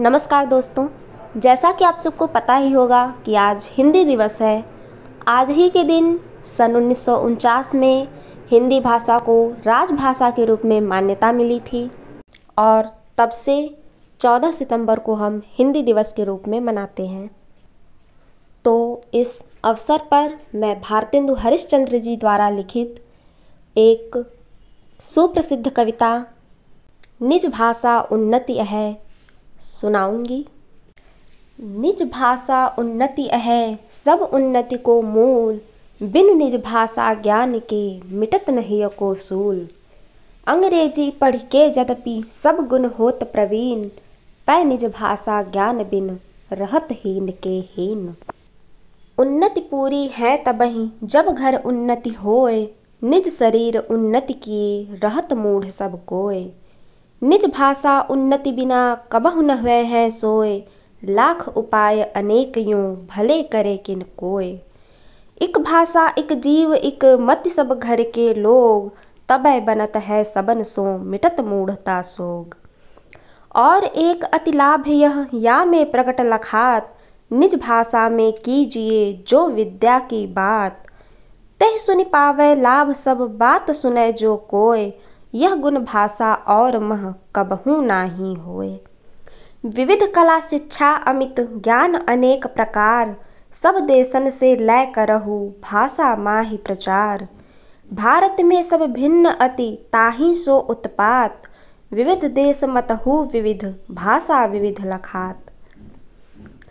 नमस्कार दोस्तों जैसा कि आप सबको पता ही होगा कि आज हिंदी दिवस है आज ही के दिन सन उन्नीस में हिंदी भाषा को राजभाषा के रूप में मान्यता मिली थी और तब से 14 सितंबर को हम हिंदी दिवस के रूप में मनाते हैं तो इस अवसर पर मैं भारतेंदु हरिश्चंद्र जी द्वारा लिखित एक सुप्रसिद्ध कविता निज भाषा उन्नति है सुनाऊंगी निज भाषा उन्नति अह सब उन्नति को मूल बिन निज भाषा ज्ञान के मिटत नहीं को सूल अंग्रेजी पढ़ के यद्यपि सब गुण होत प्रवीण पै निज भाषा ज्ञान बिन रहत हीन के हीन उन्नति पूरी है तबही जब घर उन्नति होए निज शरीर उन्नति किए रहत मूढ़ सब कोय निज भाषा उन्नति बिना कबहु न हुए हैं सोए लाख उपाय अनेक यूं भले करे किन कोय इक भाषा इक जीव इक मत सब घर के लोग तब बनत है सबन सो मिटत मूढ़ता सोग और एक अति लाभ यह या में प्रकट लखात निज भाषा में कीजिए जो विद्या की बात तह सुनि पावे लाभ सब बात सुनय जो कोय यह गुण भाषा और मह कबहू नाही हो विविध कला शिक्षा अमित ज्ञान अनेक प्रकार सब देशन से लय करहु भाषा माहि प्रचार भारत में सब भिन्न अति ताहि सो उत्पात विविध देश मतहु विविध भाषा विविध लखात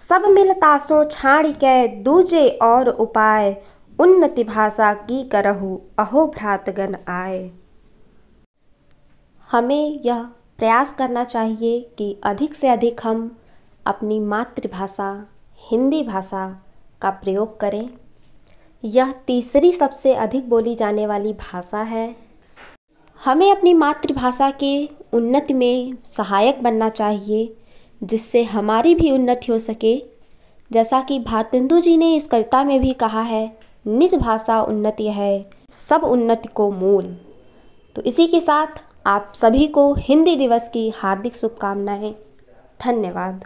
सब मिलता सो छाण के दूजे और उपाय उन्नति भाषा की करहु अहो भ्रातगण आए हमें यह प्रयास करना चाहिए कि अधिक से अधिक हम अपनी मातृभाषा हिंदी भाषा का प्रयोग करें यह तीसरी सबसे अधिक बोली जाने वाली भाषा है हमें अपनी मातृभाषा के उन्नति में सहायक बनना चाहिए जिससे हमारी भी उन्नति हो सके जैसा कि भारतेंदु जी ने इस कविता में भी कहा है निज भाषा उन्नति है सब उन्नति को मूल तो इसी के साथ आप सभी को हिंदी दिवस की हार्दिक शुभकामनाएँ धन्यवाद